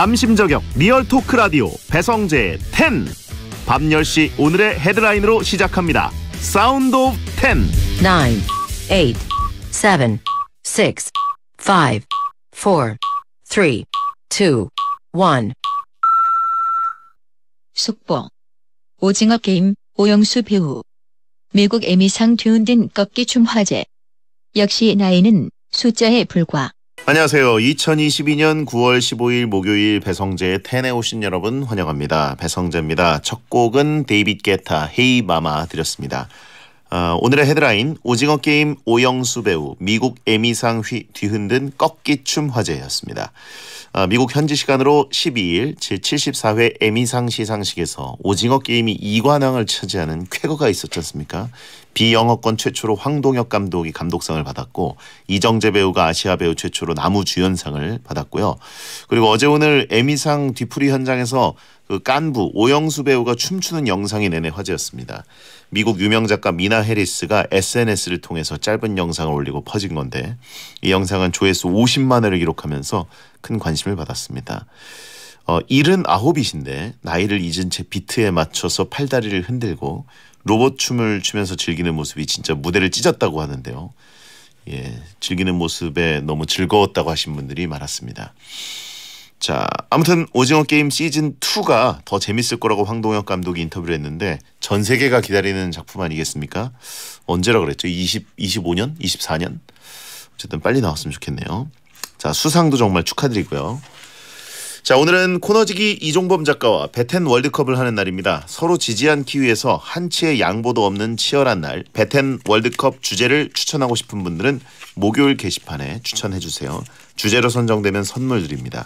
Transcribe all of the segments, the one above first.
남심저격 리얼 토크 라디오 배성재 10. 밤 10시 오늘의 헤드라인으로 시작합니다. 사운드 오브 10. 9, 8, 7, 6, 5, 4, 3, 2, 1. 속보. 오징어 게임 오영수 배우. 미국 에미상 듀운딘 꺾기춤 화제. 역시 나이는 숫자에 불과. 안녕하세요. 2022년 9월 15일 목요일 배성재의 텐에 오신 여러분 환영합니다. 배성재입니다. 첫 곡은 데이빗 게타 헤이 마마 드렸습니다. 어, 오늘의 헤드라인 오징어 게임 오영수 배우 미국 에미상 휘, 뒤흔든 꺾기춤 화제였습니다. 어, 미국 현지 시간으로 12일 제74회 에미상 시상식에서 오징어 게임이 2관왕을 차지하는 쾌거가 있었지 않습니까? 비영어권 최초로 황동혁 감독이 감독상을 받았고 이정재 배우가 아시아 배우 최초로 나무 주연상을 받았고요. 그리고 어제 오늘 에미상 뒤풀이 현장에서 그 깐부 오영수 배우가 춤추는 영상이 내내 화제였습니다. 미국 유명 작가 미나 해리스가 SNS를 통해서 짧은 영상을 올리고 퍼진 건데 이 영상은 조회수 50만회를 기록하면서 큰 관심을 받았습니다. 어, 79이신데 나이를 잊은 채 비트에 맞춰서 팔다리를 흔들고 로봇 춤을 추면서 즐기는 모습이 진짜 무대를 찢었다고 하는데요. 예, 즐기는 모습에 너무 즐거웠다고 하신 분들이 많았습니다. 자, 아무튼 오징어 게임 시즌 2가 더 재밌을 거라고 황동혁 감독이 인터뷰를 했는데 전 세계가 기다리는 작품 아니겠습니까? 언제라 그랬죠? 20 25년, 24년. 어쨌든 빨리 나왔으면 좋겠네요. 자, 수상도 정말 축하드리고요. 자, 오늘은 코너지기 이종범 작가와 베텐 월드컵을 하는 날입니다. 서로 지지 않기 위해서 한치의 양보도 없는 치열한 날, 베텐 월드컵 주제를 추천하고 싶은 분들은 목요일 게시판에 추천해 주세요. 주제로 선정되면 선물 드립니다.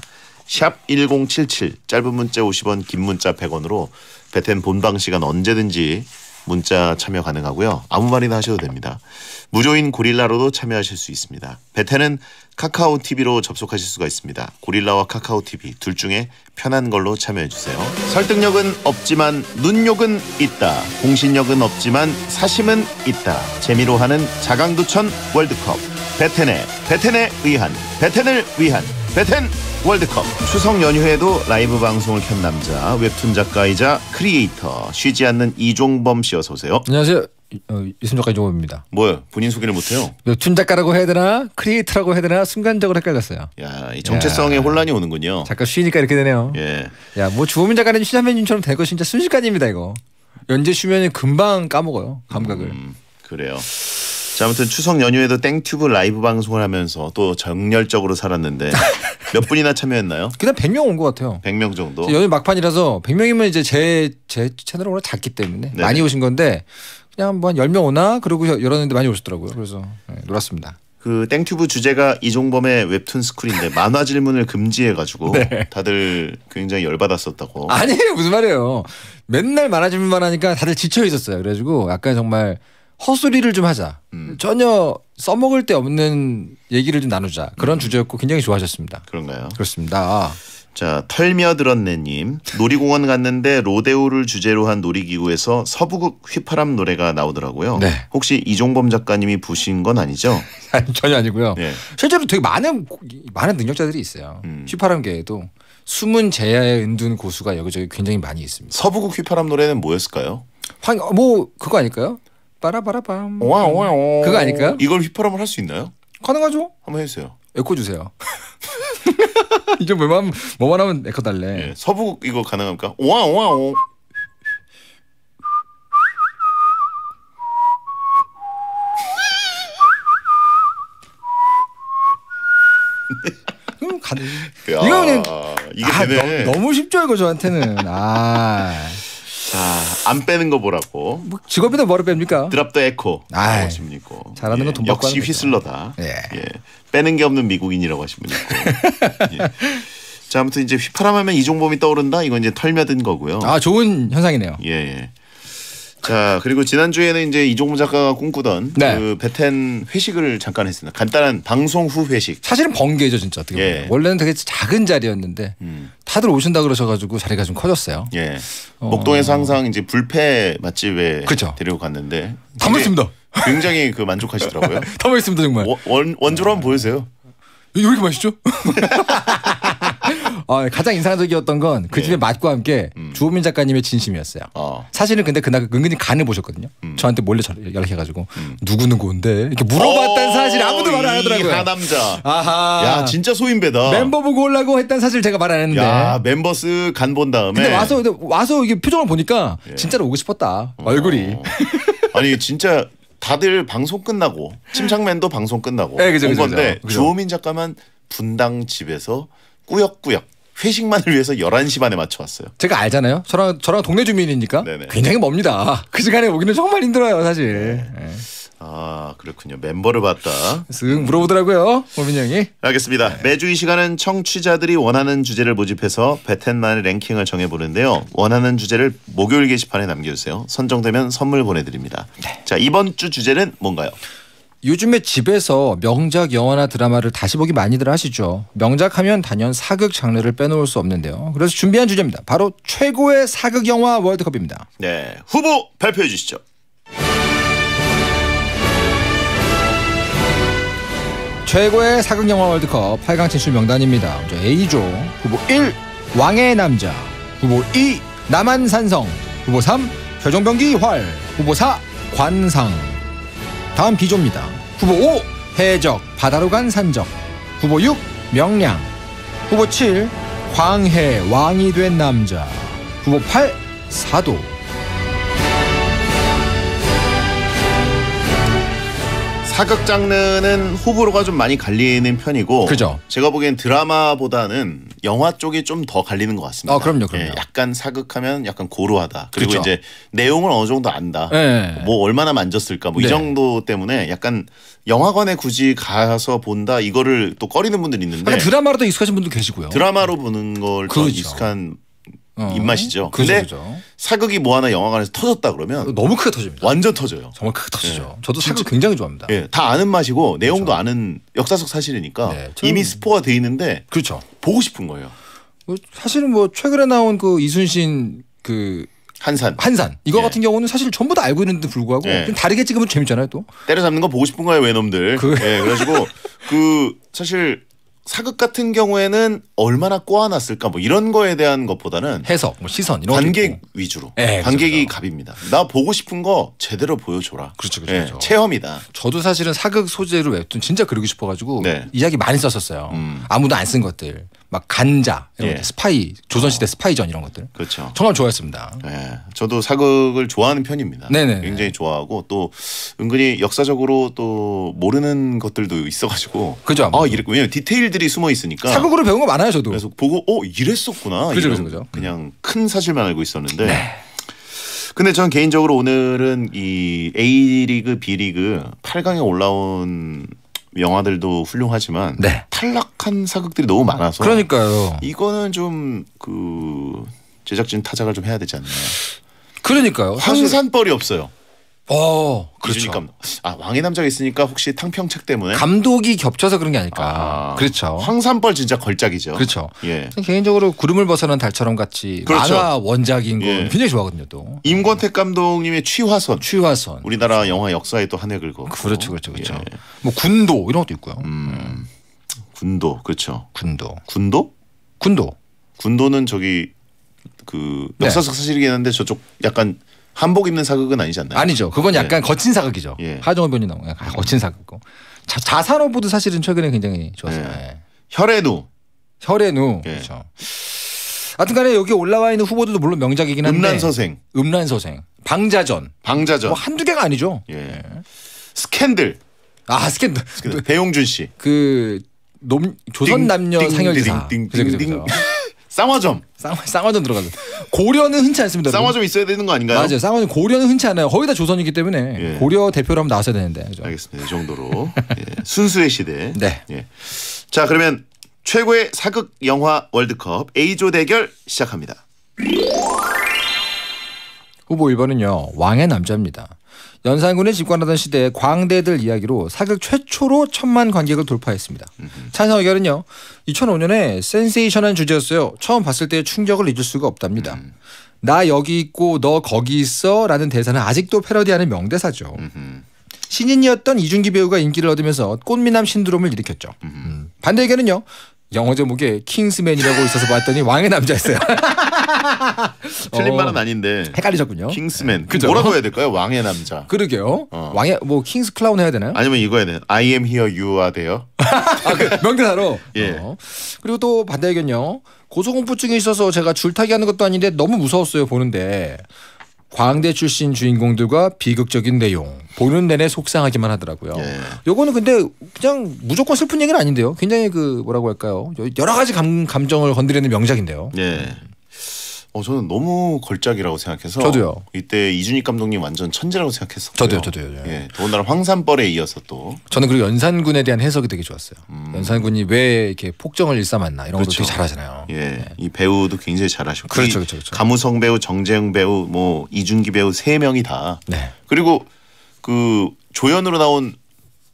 샵1077 짧은 문자 50원 긴 문자 100원으로 베텐 본방 시간 언제든지 문자 참여 가능하고요. 아무 말이나 하셔도 됩니다. 무료인 고릴라로도 참여하실 수 있습니다. 베텐은 카카오 TV로 접속하실 수가 있습니다. 고릴라와 카카오 TV 둘 중에 편한 걸로 참여해 주세요. 설득력은 없지만 눈욕은 있다. 공신력은 없지만 사심은 있다. 재미로 하는 자강두천 월드컵. 베텐의 베텐에 의한 베텐을 위한 베텐 월드컵 추석 연휴에도 라이브 방송을 켠 남자 웹툰 작가이자 크리에이터 쉬지 않는 이종범 씨 어서 오세요. 안녕하세요. 어, 이순 작가 이종범입니다. 뭐요? 본인 소개를 못해요? 웹툰 작가라고 해야 되나 크리에이터라고 해야 되나 순간적으로 헷갈렸어요. 야, 이 정체성에 야. 혼란이 오는군요. 잠깐 쉬니까 이렇게 되네요. 예. 야, 뭐 주호민 작가는 신한면처럼될 거 진짜 순식간입니다 이거. 연재 쉬면 금방 까먹어요 감각을. 음, 그래요. 자, 아무튼 추석 연휴에도 땡튜브 라이브 방송을 하면서 또 정열적으로 살았는데 몇 분이나 참여했나요? 그냥 100명 온 것 같아요. 100명 정도. 연휴 막판이라서 100명이면 이제 제 제 채널으로 작기 때문에 네네. 많이 오신 건데 그냥 뭐한 10명 오나 그러고 열었는데 많이 오셨더라고요. 그래서 네, 놀았습니다. 그 땡튜브 주제가 이종범의 웹툰 스쿨인데 만화 질문을 금지해가지고 네. 다들 굉장히 열받았었다고. 아니 무슨 말이에요. 맨날 만화 질문만 하니까 다들 지쳐 있었어요. 그래가지고 약간 정말 헛소리를 좀 하자. 음. 전혀 써먹을 데 없는 얘기를 좀 나누자. 그런 음. 주제였고 굉장히 좋아하셨습니다. 그런가요? 그렇습니다. 자 털며들었네님 놀이공원 갔는데 로데오를 주제로 한 놀이기구에서 서부극 휘파람 노래가 나오더라고요. 네. 혹시 이종범 작가님이 부신 건 아니죠? 아니, 전혀 아니고요. 네. 실제로 되게 많은 많은 능력자들이 있어요. 음. 휘파람계에도 숨은 제야에 은둔 고수가 여기저기 굉장히 많이 있습니다. 서부극 휘파람 노래는 뭐였을까요? 황, 어, 뭐 그거 아닐까요? 빠라바라밤. 오와 오와 오. 그거 아닐까요? 이걸 휘파람을 할 수 있나요? 가능하죠. 한번 해주세요. 에코 주세요. 이제 뭐만 뭐만 하면 에코 달래. 예, 서북 이거 가능합니까? 오와 오와 오. 그럼 음, 이거 그냥 이게 아, 되 너, 무 쉽죠 이거 저한테는. 아. 자. 안 빼는 거 보라고. 뭐 직업인데 뭐를 뺍니까? 드랍더 에코. 아, 십니까 어, 잘하는 예. 건돈 받고 역시 휘슬러다. 예. 예. 빼는 게 없는 미국인이라고 하시면 있고. 예. 자, 아무튼 이제 휘파람하면 이종범이 떠오른다. 이건 이제 털며든 거고요. 아, 좋은 현상이네요. 예. 예. 자 그리고 지난 주에는 이제 이종무 작가가 꿈꾸던 네. 그 베텐 회식을 잠깐 했습니다. 간단한 방송 후 회식. 사실은 번개죠 진짜 어떻게 예. 원래는 되게 작은 자리였는데 음. 다들 오신다 그러셔가지고 자리가 좀 커졌어요. 예. 어... 목동에서 항상 이제 불패 맛집에 그쵸. 그렇죠. 데리고 갔는데. 다 먹습니다. 굉장히 그 만족하시더라고요. 다 먹습니다 정말. 원 원조로 한번 보여주세요. 왜 이렇게 맛있죠? 어, 가장 인상적이었던 건 그 집의 예. 맛과 함께 음. 주호민 작가님의 진심이었어요. 어. 사실은 근데 그날 은근히 간을 보셨거든요. 음. 저한테 몰래 연락해가지고 누구 음. 누구인데 이렇게 물어봤다는 사실 아무도 말 안 하더라고요. 하남자. 아하. 야 진짜 소인배다. 멤버 보고 오려고 했다는 사실 제가 말 안 했는데. 야 멤버 스간 본 다음에. 근데 와서 근데 와서 이게 표정을 보니까 예. 진짜로 오고 싶었다. 어. 얼굴이. 아니 진짜 다들 방송 끝나고 침착맨도 방송 끝나고 네, 그죠, 온 그죠, 건데 그죠. 주호민 작가만 분당 집에서 꾸역꾸역 회식만을 위해서 11시 반에 맞춰 왔어요. 제가 알잖아요. 저랑 저랑 동네 주민이니까 네네. 굉장히 멉니다. 그 시간에 오기는 정말 힘들어요, 사실. 네. 네. 아 그렇군요. 멤버를 봤다. 쓱 물어보더라고요. 오민 형이. 알겠습니다. 네. 매주 이 시간은 청취자들이 원하는 주제를 모집해서 베텐만의 랭킹을 정해보는데요. 원하는 주제를 목요일 게시판에 남겨주세요. 선정되면 선물 보내드립니다. 네. 자 이번 주 주제는 뭔가요? 요즘에 집에서 명작 영화나 드라마를 다시 보기 많이들 하시죠. 명작하면 단연 사극 장르를 빼놓을 수 없는데요. 그래서 준비한 주제입니다. 바로 최고의 사극 영화 월드컵입니다. 네, 후보 발표해 주시죠. 최고의 사극 영화 월드컵 8강 진출 명단입니다. 먼저 A조 후보 1 왕의 남자 후보 2 남한산성 후보 3 최종병기 활 후보 4 관상 다음 비조입니다. 후보 5 해적 바다로 간 산적. 후보 6 명량. 후보 7 광해 왕이 된 남자. 후보 8 사도. 사극 장르는 호불호가 좀 많이 갈리는 편이고 그죠. 제가 보기엔 드라마보다는 영화 쪽이 좀 더 갈리는 것 같습니다. 아, 그럼요, 그럼요. 예, 약간 사극하면 약간 고루하다. 그리고 그죠. 이제 내용을 어느 정도 안다. 네. 뭐 얼마나 만졌을까 뭐이 네. 정도 때문에 약간 영화관에 굳이 가서 본다 이거를 또 꺼리는 분들 있는데 아, 드라마로도 익숙하신 분도 계시고요. 드라마로 보는 걸더 그렇죠. 익숙한 어. 입맛이죠. 그죠, 데 사극이 뭐 하나 영화관에서 터졌다 그러면 어, 너무 크게 터집니다. 완전 터져요. 정말 크게 터지죠. 네. 저도 사극 굉장히 좋아합니다. 예, 다 아는 맛이고 그렇죠. 내용도 그렇죠. 아는 역사적 사실이니까 네, 이미 스포가 돼 있는데 그렇죠. 보고 싶은 거예요. 뭐 사실은 뭐 최근에 나온 그 이순신 그 한산. 한산. 이거 예. 같은 경우는 사실 전부 다 알고 있는데 불구하고 예. 좀 다르게 찍으면 재밌잖아요 또. 때려잡는 거 보고 싶은 거예요 외놈들. 그. 예, 그래가지고 그 사실 사극 같은 경우에는 얼마나 꼬아놨을까 뭐 이런 거에 대한 것보다는 해석, 뭐 시선 이런 관객 위주로 네, 관객이 그렇죠. 갑입니다. 나 보고 싶은 거 제대로 보여줘라. 그렇죠, 그렇죠, 네, 그렇죠. 체험이다. 저도 사실은 사극 소재로 웹툰 진짜 그리고 싶어가지고 네. 이야기 많이 썼었어요. 음. 아무도 안 쓴 것들 막 간자 이런 예. 스파이 조선시대 어. 스파이전 이런 것들 그렇죠. 정말 좋아했습니다. 네, 저도 사극을 좋아하는 편입니다. 네네. 굉장히 좋아하고 또 은근히 역사적으로 또 모르는 것들도 있어가지고 그죠. 아 이렇게 왜냐 디테일들이 숨어 있으니까 사극으로 배운 거 많아요 저도. 그래서 보고 어 이랬었구나. 그죠 그죠 그죠. 음. 그냥 큰 사실만 알고 있었는데. 네. 근데 전 개인적으로 오늘은 이 A리그, B리그 8강에 올라온 영화들도 훌륭하지만 네. 탈락한 사극들이 너무 많아서 그러니까요. 이거는 좀 그 제작진 타작을 좀 해야 되지 않나요? 그러니까요. 황산벌이 없어요. 어, 그렇죠. 그러니까 아 왕의 남자가 있으니까 혹시 탕평책 때문에 감독이 겹쳐서 그런 게 아닐까. 아, 그렇죠. 황산벌 진짜 걸작이죠. 그렇죠. 예. 개인적으로 구름을 벗어난 달처럼 같이 그렇죠. 만화 원작인 건 예. 굉장히 좋아하거든요. 또 임권택 감독님의 취화선, 취화선. 우리나라 영화 역사에 또한해을 긋고. 그렇죠, 그렇죠, 그렇죠. 예. 뭐 군도 이런 것도 있고요. 음, 군도 그렇죠. 군도. 군도? 군도. 군도는 저기 그 역사적 네. 사실이긴 한데 저쪽 약간 한복 입는 사극은 아니지 않나요? 아니죠. 그건 예. 약간 예. 거친 사극이죠. 예. 하정우 변이 나온 약간 거친 사극고 자, 산호보도 사실은 최근에 굉장히 좋았어요. 예. 예. 혈의 누. 혈의 누. 예. 그렇죠. 하여튼간에 여기 올라와 있는 후보들도 물론 명작이긴 한데 음란서생, 음란서생, 방자전, 방자전 뭐 한두 개가 아니죠. 예. 스캔들. 아 스캔들. 스캔들. 배용준 씨. 그 놈, 조선 남녀 상열기사 딩, 딩, 딩, 딩, 쌍화점. 쌍, 화 쌍화점 들어가죠. 고려는 흔치 않습니다. 쌍화점 있어야 되는 거 아닌가요? 맞아요. 쌍화점 고려는 흔치 않아요. 거의 다 조선이기 때문에 예. 고려 대표로 한번 나왔야 되는데. 그죠? 알겠습니다. 이 정도로 예. 순수의 시대. 네. 예. 자 그러면 최고의 사극 영화 월드컵 A조 대결 시작합니다. 후보 1번은요. 왕의 남자입니다. 연산군이 집권하던 시대의 광대들 이야기로 사극 최초로 천만 관객을 돌파했습니다. 찬성 의견은요. 2005년에 센세이션한 주제였어요. 처음 봤을 때 충격을 잊을 수가 없답니다. 음. 나 여기 있고 너 거기 있어 라는 대사는 아직도 패러디하는 명대사죠. 음흠. 음. 신인이었던 이준기 배우가 인기를 얻으면서 꽃미남 신드롬을 일으켰죠. 음, 음. 음. 반대 의견은요. 영어 제목에 킹스맨이라고 있어서 봤더니 왕의 남자였어요. 틀린 어, 말은 아닌데 헷갈리셨군요. 킹스맨. 그 그죠? 뭐라고 해야 될까요? 왕의 남자. 그러게요. 어. 왕의 뭐 킹스 클라운 해야 되나요? 아니면 이거 해야 돼. I am here, you are t h 아, 그 명대사로. 예. 어. 그리고 또 반대 의견요. 고소공포증이 있어서 제가 줄타기 하는 것도 아닌데 너무 무서웠어요 보는데. 광대 출신 주인공들과 비극적인 내용 보는 내내 속상하기만 하더라고요. 예. 요거는 근데 그냥 무조건 슬픈 얘기는 아닌데요. 굉장히 그 뭐라고 할까요? 여러 가지 감, 감정을 건드리는 명작인데요. 예. 어 저는 너무 걸작이라고 생각해서 저도요. 이때 이준익 감독님 완전 천재라고 생각했었고요. 저도요, 저도요. 저 예, 예 더군다나 황산벌에 이어서 또 저는 그리고 연산군에 대한 해석이 되게 좋았어요. 음. 연산군이 왜 이렇게 폭정을 일삼았나 이런 그렇죠. 것도 되게 잘하잖아요. 예, 네. 이 배우도 굉장히 잘하시고 그렇죠, 그렇죠, 그렇죠, 그렇죠. 가무성 배우, 정재영 배우, 뭐 이준기 배우 세 명이 다. 네. 그리고 그 조연으로 나온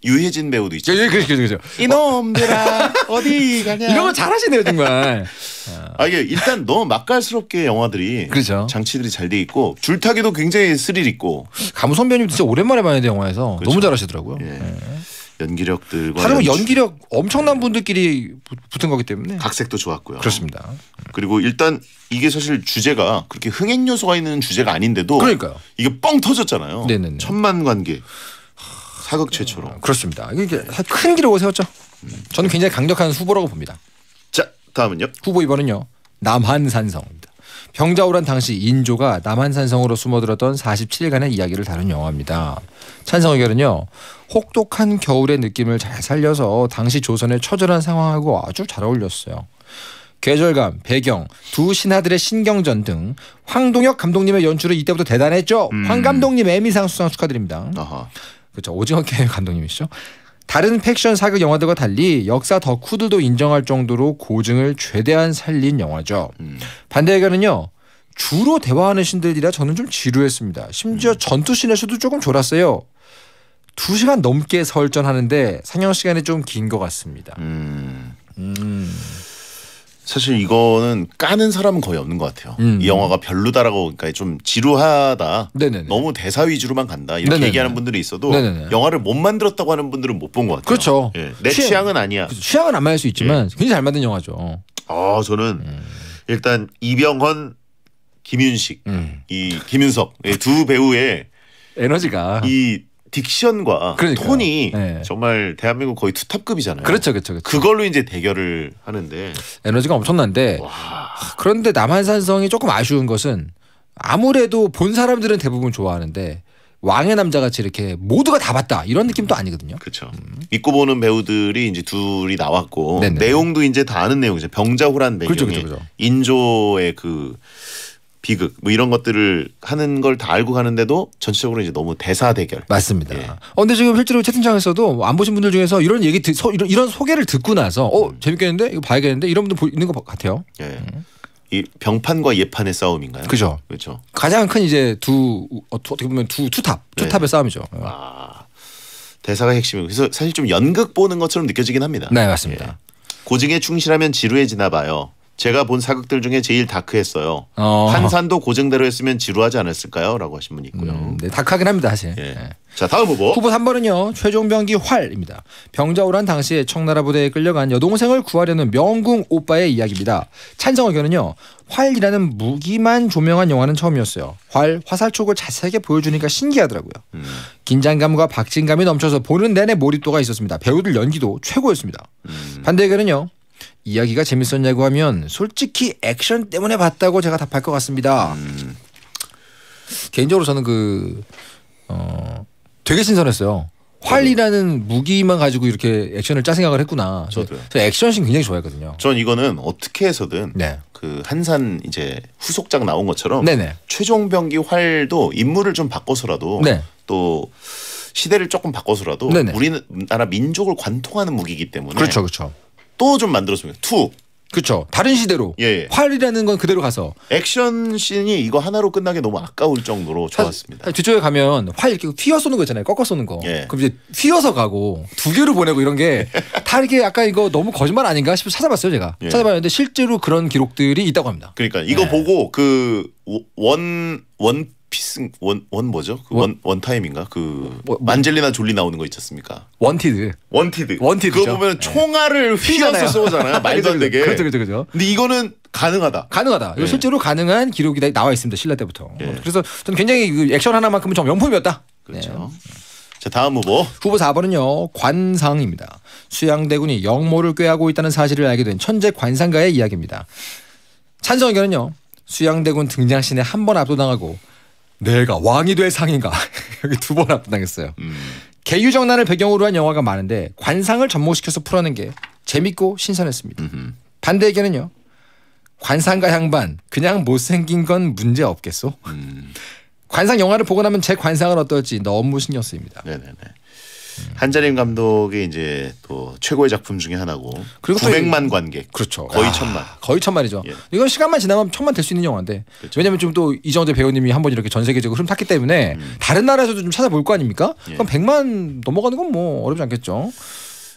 유해진 배우도 있죠. 예, 예 그렇죠, 그렇죠. 그렇죠. 이놈들아 어. 어디 가냐. 이런 거 잘하시네요 정말. 아 이게 일단 너무 맛깔스럽게 영화들이 그렇죠. 장치들이 잘 돼 있고 줄타기도 굉장히 스릴 있고. 감우 선배님 진짜 오랜만에 봤는데 영화에서 그렇죠. 너무 잘하시더라고요. 예. 예. 연기력들과 다른 연기력 엄청난 분들끼리 붙은 거기 때문에 각색도 좋았고요. 그렇습니다. 그리고 일단 이게 사실 주제가 그렇게 흥행 요소가 있는 주제가 아닌데도 그러니까요. 이게 뻥 터졌잖아요. 네네네. 천만 관계. 사극 최초로. 그렇습니다. 이게 큰 기록을 세웠죠. 저는 굉장히 강력한 후보라고 봅니다. 자, 다음은요. 후보 2번은요. 남한산성입니다. 병자호란 당시 인조가 남한산성으로 숨어들었던 47일간의 이야기를 다룬 영화입니다. 찬성 의견은요. 혹독한 겨울의 느낌을 잘 살려서 당시 조선의 처절한 상황하고 아주 잘 어울렸어요. 계절감, 배경, 두 신하들의 신경전 등 황동혁 감독님의 연출은 이때부터 대단했죠. 음. 황 감독님 에미상 수상 축하드립니다. 아하. 그렇죠. 오징어 게임 감독님이시죠. 다른 팩션 사극 영화들과 달리 역사 덕후들도 인정할 정도로 고증을 최대한 살린 영화죠. 음. 반대 의견은요. 주로 대화하는 신들이라 저는 좀 지루했습니다. 심지어 음. 전투씬에서도 조금 졸았어요. 두 시간 넘게 설전하는데 상영 시간이 좀 긴 것 같습니다. 음. 음. 사실 이거는 까는 사람은 거의 없는 것 같아요. 음. 이 영화가 별로다라고 그러니까 좀 지루하다. 네네네. 너무 대사 위주로만 간다 이렇게 네네네. 얘기하는 분들이 있어도 네네네. 영화를 못 만들었다고 하는 분들은 못 본 것 같아요. 그렇죠. 예. 내 취향, 은 아니야. 그렇죠. 취향은 안 맞을 수 있지만 예. 굉장히 잘 만든 영화죠. 아 저는 음. 일단 이병헌, 김윤식, 음. 이 김윤석 두 배우의 에너지가 이 딕션과 그러니까요. 톤이 네. 정말 대한민국 거의 투탑급이잖아요. 그렇죠, 그렇죠, 그렇죠. 그걸로 이제 대결을 하는데 에너지가 엄청난데 와. 그런데 남한산성이 조금 아쉬운 것은 아무래도 본 사람들은 대부분 좋아하는데 왕의 남자같이 이렇게 모두가 다 봤다 이런 느낌도 아니거든요. 그렇죠. 믿고 보는 배우들이 이제 둘이 나왔고 네네. 내용도 이제 다 아는 내용이죠. 병자호란 배경, 그렇죠, 그렇죠, 그렇죠. 인조의 그 비극 뭐 이런 것들을 하는 걸 다 알고 가는데도 전체적으로 이제 너무 대사 대결 맞습니다. 예. 어, 지금 실제로 채팅창에서도 안 보신 분들 중에서 이런 얘기 듣, 서, 이런, 이런 소개를 듣고 나서 어 음. 재밌겠는데 이거 봐야겠는데 이런 분들 있는 것 같아요. 예. 음. 이 병판과 예판의 싸움인가요? 그죠. 그렇죠. 가장 큰 이제 두 어, 떻게 보면 두 투탑 투탑의 예. 네. 싸움이죠. 예. 아 대사가 핵심이고 그래서 사실 좀 연극 보는 것처럼 느껴지긴 합니다. 네 맞습니다. 예. 고증에 충실하면 지루해지나 봐요. 제가 본 사극들 중에 제일 다크했어요. 어. 한산도 고증대로 했으면 지루하지 않았을까요? 라고 하신 분이 있고요. 음, 네, 다크하긴 합니다, 사실. 예. 네. 자, 다음 후보. 후보 3번은요. 최종병기 활입니다. 병자호란 당시에 청나라 부대에 끌려간 여동생을 구하려는 명궁 오빠의 이야기입니다. 찬성 의견은요. 활이라는 무기만 조명한 영화는 처음이었어요. 활, 화살촉을 자세하게 보여주니까 신기하더라고요. 음. 긴장감과 박진감이 넘쳐서 보는 내내 몰입도가 있었습니다. 배우들 연기도 최고였습니다. 음. 반대 의견은요. 이야기가 재밌었냐고 하면 솔직히 액션 때문에 봤다고 제가 답할 것 같습니다. 음. 개인적으로 저는 그 어, 되게 신선했어요. 활이라는 무기만 가지고 이렇게 액션을 짜 생각을 했구나. 저도요. 액션씬 굉장히 좋아했거든요. 전 이거는 어떻게 해서든 네. 그 한산 이제 후속작 나온 것처럼 네네. 최종병기 활도 인물을 좀 바꿔서라도 네. 또 시대를 조금 바꿔서라도 네네. 우리나라 민족을 관통하는 무기이기 때문에 그렇죠, 그렇죠. 또좀 만들었습니다. 투. 그렇죠. 다른 시대로 예, 예. 활이라는 건 그대로 가서 액션 씬이 이거 하나로 끝나게 너무 아까울 정도로 좋았습니다. 사실, 뒤쪽에 가면 활 이렇게 휘어 쏘는 거 있잖아요. 꺾어 쏘는 거. 예. 그럼 이제 휘어서 가고 두 개로 보내고 이런 게다이게 아까 이거 너무 거짓말 아닌가 싶어 찾아봤어요 제가. 예. 찾아봤는데 실제로 그런 기록들이 있다고 합니다. 그러니까 네. 이거 보고 그 원원 피스 원원 뭐죠? 그 원, 원 타임인가? 그 뭐, 뭐. 안젤리나 졸리 나오는 거 있지 않습니까? 원티드. 원티드. 원티드. 그거 보면 예. 총알을 휘어서 쏘잖아요. 말도 안 되게. 그렇죠, 그렇죠, 그렇죠. 근데 이거는 가능하다. 가능하다. 네. 실제로 가능한 기록이 나와 있습니다. 신라 때부터. 네. 그래서 저는 굉장히 그 액션 하나만큼은 정 명품이었다. 그렇죠. 네. 자 다음 후보 후보 4번은요 관상입니다 수양대군이 영모를 꾀하고 있다는 사실을 알게 된 천재 관상가의 이야기입니다 찬성 의견은요 수양대군 등장신에 한 번 압도당하고 내가 왕이 될 상인가 여기 두번 합당했어요. 음. 개유정난을 배경으로 한 영화가 많은데 관상을 접목시켜서 풀어낸 게 재밌고 신선했습니다. 음흠. 반대 의견은요. 관상과 향반 그냥 못생긴 건 문제 없겠소. 음. 관상 영화를 보고 나면 제 관상은 어떨지 너무 신경 쓰입니다. 네네네. 한자림 감독이 이제 또 최고의 작품 중에 하나고 그리고 900만 이, 관객. 그렇죠. 거의 아, 천만. 거의 천만이죠. 예. 이건 시간만 지나면 천만 될 수 있는 영화인데. 그렇죠. 왜냐면 하 지금 또 이정재 배우님이 한 번 이렇게 전 세계적으로 흐름 탔기 때문에 음. 다른 나라에서도 좀 찾아볼 거 아닙니까? 예. 그럼 100만 넘어가는 건 뭐 어렵지 않겠죠.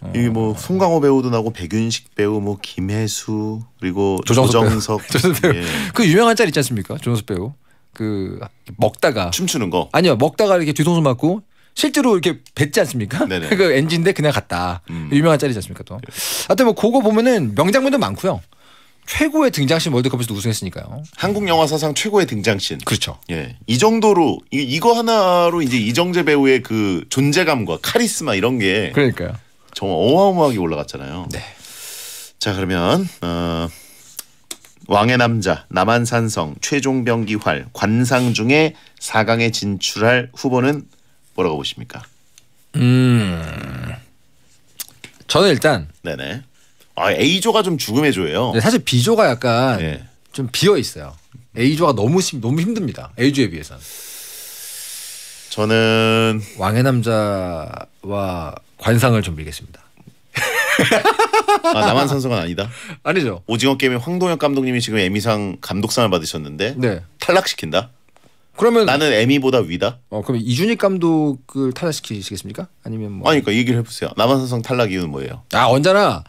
어. 이게 뭐 송강호 배우도 나고 백윤식 배우 뭐 김혜수 그리고 조정석, 조정석 배우. 예. 그 유명한 짤 있지 않습니까? 조정석 배우. 그 먹다가 춤추는 거 아니요 먹다가 이렇게 뒤통수 맞고 실제로 이렇게 뱉지 않습니까? 그 엔진데 그냥 갔다. 음. 유명한 짤이지 않습니까 또. 하여튼 뭐 그거 보면은 명장면도 많고요. 최고의 등장신 월드컵에서도 우승했으니까요. 한국 영화 사상 최고의 등장신. 그렇죠. 예, 이 정도로 이, 거 하나로 이제 이정재 배우의 그 존재감과 카리스마 이런 게 그러니까요. 정말 어마어마하게 올라갔잖아요. 네. 자 그러면 어, 왕의 남자, 남한산성, 최종병기활, 관상 중에 4강에 진출할 후보는 뭐라고 보십니까? 음, 저는 일단 네네. 아 A조가 좀 죽음의 조예요. 네, 사실 B조가 약간 네. 좀 비어 있어요. A조가 너무 심, 너무 힘듭니다. A조에 비해서는. 저는 왕의 남자와 관상을 좀 빌겠습니다. 아, 남한 선수가 아니다. 아니죠. 오징어 게임의 황동혁 감독님이 지금 에미상 감독상을 받으셨는데 네. 탈락시킨다. 그러면 나는 에미보다 위다. 어 그럼 이준익 감독을 탈락시키시겠습니까? 아니면 뭐 아니 까 그러니까 얘기를 해보세요. 남한산성 탈락 이유는 뭐예요? 아 언제나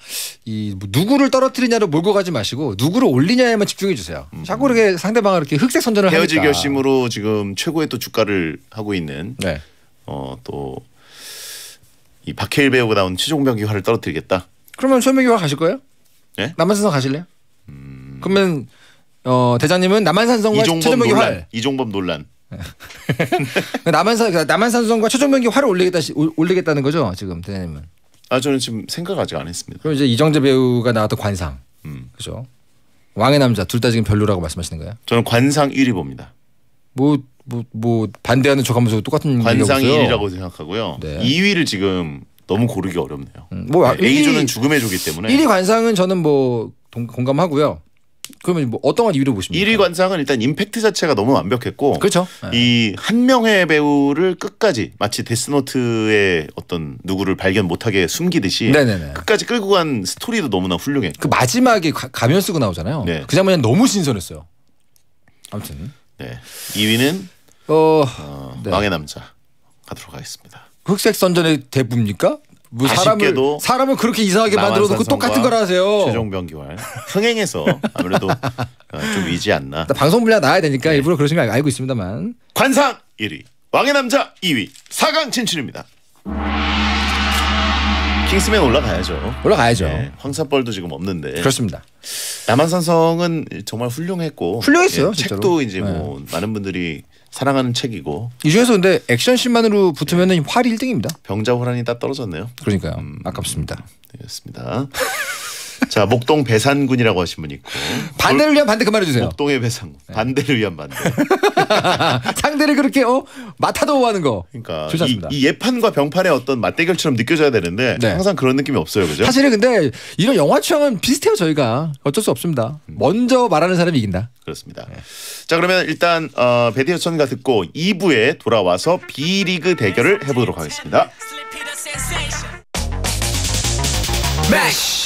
이 뭐 누구를 떨어뜨리냐를 몰고 가지 마시고 누구를 올리냐에만 집중해 주세요. 음. 자꾸 이렇게 상대방을 이렇게 흑색 선전을 헤어질 하니까. 결심으로 지금 최고의 또 주가를 하고 있는 네. 어또 이 박해일 배우가 나온 최종병 기화를 떨어뜨리겠다. 그러면 최종병 기화 가실 거예요? 네? 예? 남한산성 가실래요? 음... 그러면 어 대장님은 남한산성과 최종명기 논란. 활. 이종범 논란. 네. 남한산 그 남한산성과 최종병기 활을 올리겠다 올리겠다는 거죠 지금 대장님은. 아 저는 지금 생각 아직 안 했습니다. 그럼 이제 이정재 배우가 나왔던 관상, 음. 그죠? 왕의 남자 둘 다 지금 별로라고 말씀하시는 거예요? 저는 관상 1위 봅니다. 뭐 뭐, 뭐 반대하는 척하면서 똑같은 관상 1위라고 생각하고요. 네. 2위를 지금 너무 고르기 어렵네요. 음, 뭐 네, A조는 죽음의 조기 때문에 1위 관상은 저는 뭐 동, 공감하고요. 그러면 뭐 어떤 건 2위로 보십니까? 1위 관상은 일단 임팩트 자체가 너무 완벽했고 그렇죠. 이한 네. 명의 배우를 끝까지 마치 데스노트의 어떤 누구를 발견 못하게 숨기듯이 네네네. 끝까지 끌고 간 스토리도 너무나 훌륭했고 그 마지막에 가, 가면 쓰고 나오잖아요. 네. 그 장면이 너무 신선했어요. 아무튼 네. 2위는 어, 어 네. 망의 남자 가도록 하겠습니다. 흑색 선전의 대부입니까? 뭐 사람을 사람을 그렇게 이상하게 만들어 놓고 똑같은 걸 하세요. 최종병기와 흥행해서 아무래도 어, 좀 위지 않나. 방송 분량 나야 되니까 네. 일부러 그러신 거 알고 있습니다만. 관상 1위, 왕의 남자 2위, 4강 진출입니다. 킹스맨 올라가야죠. 올라가야죠. 네, 황사벌도 지금 없는데. 그렇습니다. 남한산성은 정말 훌륭했고 훌륭했어요. 예, 책도 이제 네. 뭐 많은 분들이 사랑하는 책이고 이 중에서 근데 액션씬만으로 붙으면 은활 1등입니다. 병자호란이 딱 떨어졌네요. 그러니까요. 음, 아깝습니다. 되겠습니다. 음, 자 목동 배산군이라고 하신 분 있고 반대를 위한 반대 그만해 주세요. 목동의 배산군 네. 반대를 위한 반대. 상대를 그렇게 어 마타도하는 거. 그러니까 좋습니다. 이, 이, 예판과 병판의 어떤 맞대결처럼 느껴져야 되는데 네. 항상 그런 느낌이 없어요, 그죠? 사실은 근데 이런 영화 취향은 비슷해요 저희가 어쩔 수 없습니다. 음. 먼저 말하는 사람이 이긴다. 그렇습니다. 네. 자 그러면 일단 어, 배디어 선가 듣고 2부에 돌아와서 B 리그 대결을 해보도록 하겠습니다. 매쉬.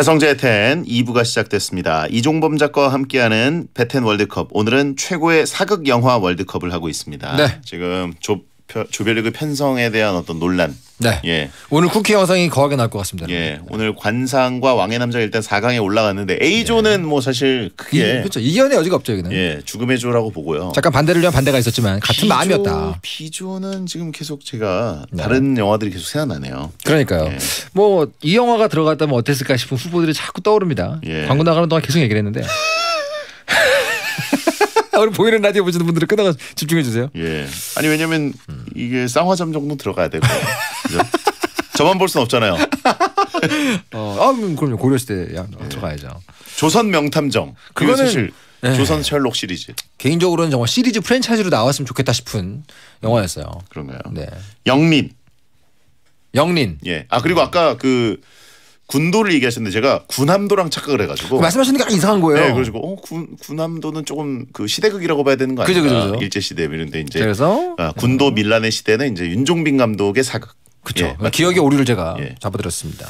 배성재의 텐 2부가 시작됐습니다. 이종범 작가와 함께하는 베텐 월드컵 오늘은 최고의 사극 영화 월드컵을 하고 있습니다. 네. 지금 조, 조별리그 편성에 대한 어떤 논란. 네. 예. 오늘 쿠키 영상이 거하게 나올 것 같습니다. 예. 네. 오늘 관상과 왕의 남자 일단 4강에 올라갔는데 A조는 예. 뭐 사실 그게 이, 그렇죠. 이견의 여지가 없죠, 여기는. 예. 죽음의 조라고 보고요. 잠깐 반대를 위한 반대가 있었지만 같은 B조, 마음이었다. B조는 지금 계속 제가 네. 다른 영화들이 계속 생각나네요. 그러니까요. 예. 뭐이 영화가 들어갔다면 어땠을까 싶은 후보들이 자꾸 떠오릅니다. 예. 광고 나가는 동안 계속 얘기를 했는데. 오늘 보이는 라디오 보시는 분들은 끊어가 집중해 주세요. 예. 아니 왜냐면 이게 쌍화점 정도 들어가야 되고. 저만 볼 수는 없잖아요. 어, 아, 그럼요. 고려시대 양 예. 들어가야죠. 조선 명탐정. 그거 사실 네. 조선 셜록 시리즈. 개인적으로는 정말 시리즈 프랜차이즈로 나왔으면 좋겠다 싶은 영화였어요. 그런가요? 네. 영린. 영린. 예. 아 그리고 아까 그 군도를 얘기하셨는데 제가 군함도랑 착각을 해가지고 그 말씀하시는 게 이상한 거예요. 네, 그래서 어, 군 군함도는 조금 그 시대극이라고 봐야 되는 거 아니에요? 그죠, 그죠. 일제 시대 뭐 이런데 이제 그래서 아, 군도 음. 밀란의 시대는 이제 윤종빈 감독의 사극. 그렇죠. 예, 그러니까 기억의 오류를 제가 예. 잡아드렸습니다.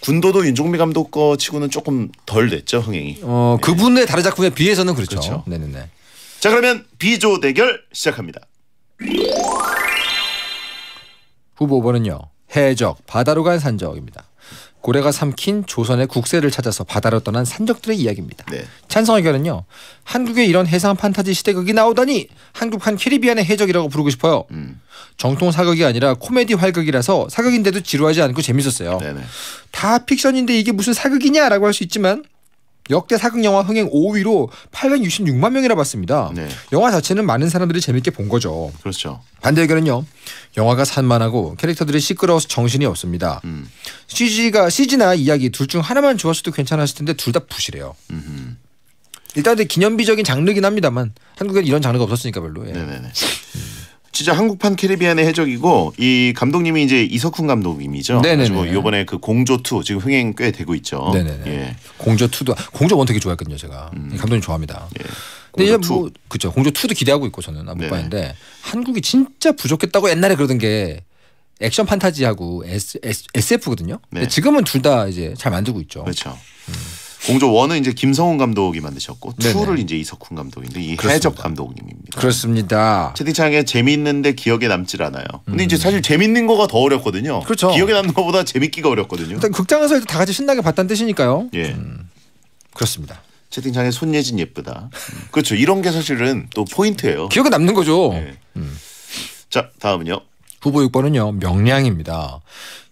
군도도 윤종빈 감독 거 치고는 조금 덜 됐죠 흥행이. 어 예. 그분의 다른 작품에 비해서는 그렇죠. 그렇죠. 네네네. 자 그러면 비조 대결 시작합니다. 후보 5번은요. 해적 바다로 간 산적입니다. 고래가 삼킨 조선의 국세를 찾아서 바다로 떠난 산적들의 이야기입니다. 네. 찬성 의견은요. 한국의 이런 해상 판타지 시대극이 나오다니 한국판 캐리비안의 해적이라고 부르고 싶어요. 음. 정통 사극이 아니라 코미디 활극이라서 사극인데도 지루하지 않고 재밌었어요. 네네. 다 픽션인데 이게 무슨 사극이냐라고 할 수 있지만 역대 사극 영화 흥행 5위로 866만 명이라 봤습니다. 네. 영화 자체는 많은 사람들이 재밌게 본 거죠. 그렇죠. 반대 의견은요. 영화가 산만하고 캐릭터들이 시끄러워서 정신이 없습니다. 음. CG가 CG나 이야기 둘 중 하나만 좋았어도 괜찮았을 텐데 둘 다 부실해요. 음흠. 일단 기념비적인 장르긴 합니다만 한국엔 이런 장르가 없었으니까 별로. 예. 네네네. 음. 진짜 한국판 캐리비안의 해적이고 이 감독님이 이제 이석훈 감독님이죠. 네네 이번에 뭐 그 공조 2 지금 흥행 꽤 되고 있죠. 네네 예. 공조 2도 공조 1 되게 좋아했거든요, 제가. 음. 감독님 좋아합니다. 예. 근데 이뭐 그죠. 공조 2도 뭐, 기대하고 있고 저는 아, 못 네. 봤는데 한국이 진짜 부족했다고 옛날에 그러던 게 액션 판타지하고 S, S, SF거든요. 네. 근데 지금은 둘 다 이제 잘 만들고 있죠. 그렇죠. 음. 공조 원은 이제 김성훈 감독이 만드셨고 투를 이제 이석훈 감독인데 이그렇습 해적 감독님입니다. 그렇습니다. 채팅창에 재미는데 기억에 남질 않아요. 근데 음. 이제 사실 재밌는 거가 더 어렵거든요. 그렇죠. 기억에 남는 거보다 재밌기가 어렵거든요. 일단 극장에서 다 같이 신나게 봤다는 뜻이니까요. 예. 음. 그렇습니다. 채팅창에 손예진 예쁘다. 음, 그렇죠. 이런 게 사실은 또 포인트예요. 기억에 남는 거죠. 예. 음. 자 다음은요. 후보 6번은요. 명량입니다.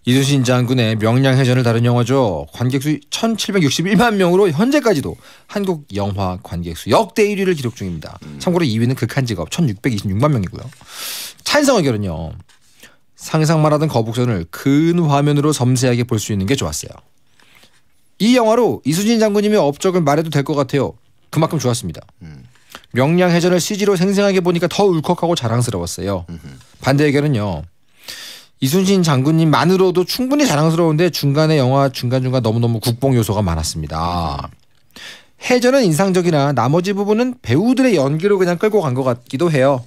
이순신 장군의 명량해전을 다룬 영화죠. 관객수 1,761만 명으로 현재까지도 한국 영화 관객수 역대 1위를 기록 중입니다. 음. 참고로 2위는 극한 직업 1,626만 명이고요. 찬성 의결은요 상상만 하던 거북선을 큰 화면으로 섬세하게 볼 수 있는 게 좋았어요. 이 영화로 이순신 장군님의 업적을 말해도 될 것 같아요. 그만큼 좋았습니다. 음. 명량해전을 CG로 생생하게 보니까 더 울컥하고 자랑스러웠어요. 음흠. 반대 의견은요. 이순신 장군님만으로도 충분히 자랑스러운데 중간에 영화 중간중간 너무너무 국뽕 요소가 많았습니다. 해전은 인상적이나 나머지 부분은 배우들의 연기로 그냥 끌고 간 것 같기도 해요.